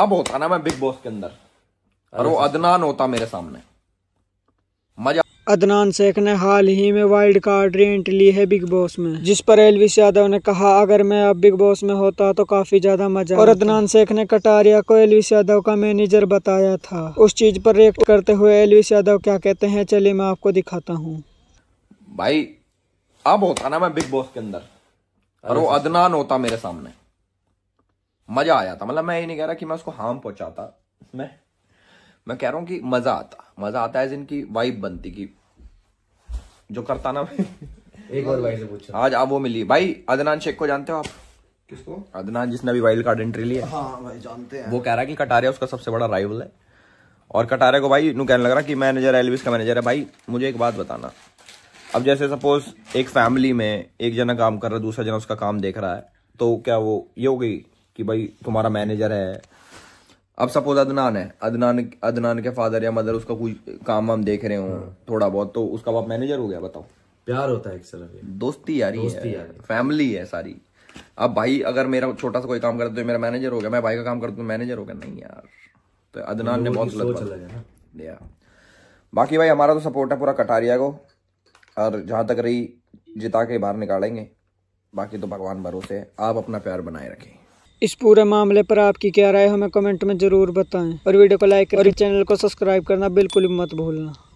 अब होता ना मैं बिग बॉस के अंदर और वो अदनान होता मेरे सामने मजा अदनान शेख ने हाल ही में वाइल्ड कार्ड रेंट ली है बिग बॉस में जिस पर एलविश यादव ने कहा अगर मैं अब बिग बॉस में होता तो काफी ज्यादा मजा और अदनान शेख ने कटारिया को एलविश यादव का मैनेजर बताया था उस चीज पर रिएक्ट करते हुए एलविश यादव क्या कहते हैं चलिए मैं आपको दिखाता हूँ भाई अब होता ना मैं बिग बॉस के अंदर और वो अदनान होता मेरे सामने मजा आया था मतलब मैं ये नहीं कह रहा कि मैं उसको हार्म पहुंचाता मैं मैं कह रहा हूं कि मजा आता मजा आता है जिनकी वाइब बनती की जो करता ना भाई एक और भाई से पूछा आज आप वो मिली भाई अदनान शेख को जानते हो आप किसको अदनान जिसने अभी वाइल्ड कार्ड एंट्री ली है हाँ भाई जानते हैं वो कह रहा है कि कटारिया उसका सबसे बड़ा राइवल है और कटारे को भाई नु कहने लग रहा कि मैनेजर एलविस का मैनेजर है भाई मुझे एक बात बताना अब जैसे सपोज एक फैमिली में एक जना काम कर रहा है दूसरा जना उसका काम देख रहा है तो क्या वो ये हो गई कि भाई तुम्हारा मैनेजर है अब सपोज अदनान है अदनान अदनान के फादर या मदर उसका कोई काम वाम देख रहे हो हाँ। थोड़ा बहुत तो उसका बाप मैनेजर हो गया बताओ प्यार होता है एक दोस्ती यारी दोस्ती है यारी। फैमिली है सारी अब भाई अगर मेरा छोटा सा कोई काम करता तो मेरा मैनेजर हो गया मैं भाई का काम करता हूँ मैनेजर तो हो गया नहीं यार तो अदनान ने बहुत गलत दिया बाकी भाई हमारा तो सपोर्ट है पूरा कटारिया को और जहाँ तक रही जिता के बाहर निकालेंगे बाकी तो भगवान भरोसे आप अपना प्यार बनाए रखें इस पूरे मामले पर आपकी क्या राय हमें कमेंट में ज़रूर बताएं और वीडियो को लाइक और चैनल को सब्सक्राइब करना बिल्कुल भी मत भूलना